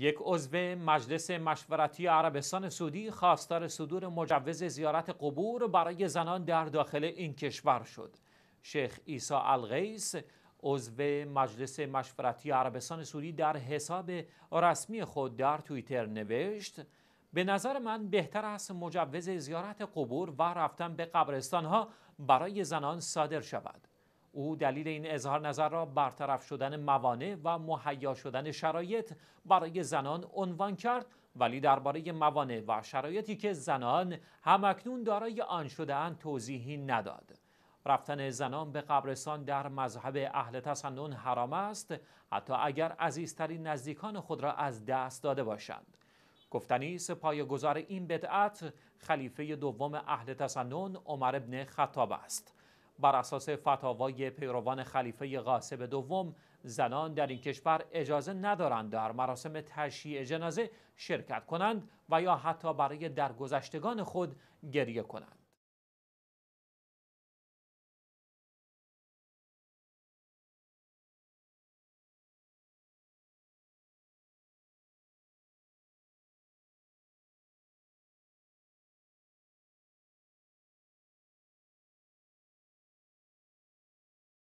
یک عضو مجلس مشورتی عربستان سعودی خواستار صدور مجوز زیارت قبور برای زنان در داخل این کشور شد. شیخ عیسی الغیس عضو مجلس مشورتی عربستان سعودی در حساب رسمی خود در توییتر نوشت به نظر من بهتر است مجوز زیارت قبور و رفتن به قبرستان ها برای زنان صادر شود. او دلیل این اظهار نظر را برطرف شدن موانع و مهیا شدن شرایط برای زنان عنوان کرد ولی درباره موانع و شرایطی که زنان همکنون دارای آن شدهاند توضیحی نداد رفتن زنان به قبرستان در مذهب اهل تسنن حرام است حتی اگر عزیزترین نزدیکان خود را از دست داده باشند گفتنی گذار این بدعت خلیفه دوم اهل تسنن عمر ابن خطاب است بر اساس فتاوای پیروان خلیفه قاسب دوم زنان در این کشور اجازه ندارند در مراسم تشییع جنازه شرکت کنند و یا حتی برای درگذشتگان خود گریه کنند